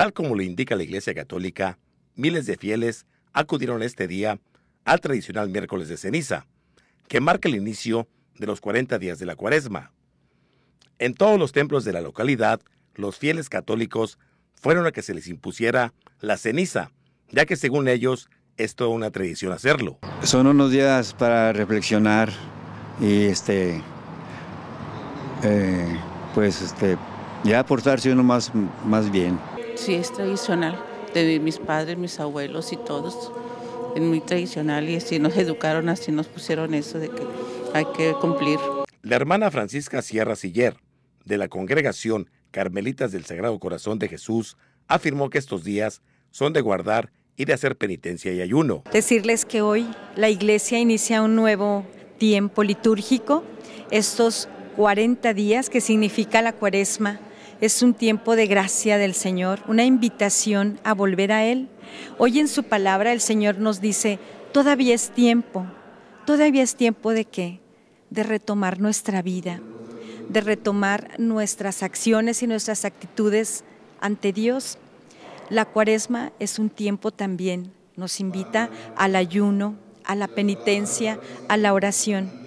Tal como lo indica la Iglesia Católica, miles de fieles acudieron este día al tradicional miércoles de ceniza, que marca el inicio de los 40 días de la cuaresma. En todos los templos de la localidad, los fieles católicos fueron a que se les impusiera la ceniza, ya que según ellos es toda una tradición hacerlo. Son unos días para reflexionar y este, eh, pues este, ya portarse uno más, más bien. Sí, es tradicional, de mis padres, mis abuelos y todos. Es muy tradicional y así nos educaron, así nos pusieron eso de que hay que cumplir. La hermana Francisca Sierra Siller, de la congregación Carmelitas del Sagrado Corazón de Jesús, afirmó que estos días son de guardar y de hacer penitencia y ayuno. Decirles que hoy la iglesia inicia un nuevo tiempo litúrgico, estos 40 días que significa la cuaresma es un tiempo de gracia del Señor, una invitación a volver a Él. Hoy en su palabra el Señor nos dice, todavía es tiempo, todavía es tiempo de qué? De retomar nuestra vida, de retomar nuestras acciones y nuestras actitudes ante Dios. La cuaresma es un tiempo también, nos invita al ayuno, a la penitencia, a la oración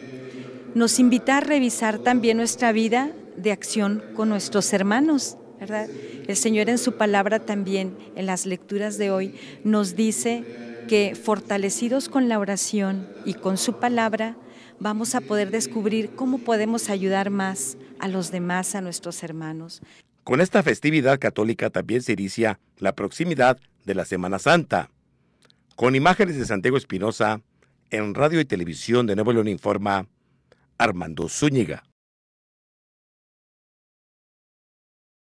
nos invita a revisar también nuestra vida de acción con nuestros hermanos. ¿verdad? El Señor en su palabra también, en las lecturas de hoy, nos dice que fortalecidos con la oración y con su palabra, vamos a poder descubrir cómo podemos ayudar más a los demás, a nuestros hermanos. Con esta festividad católica también se inicia la proximidad de la Semana Santa. Con imágenes de Santiago Espinosa, en radio y televisión de Nuevo León informa Armando Zúñiga.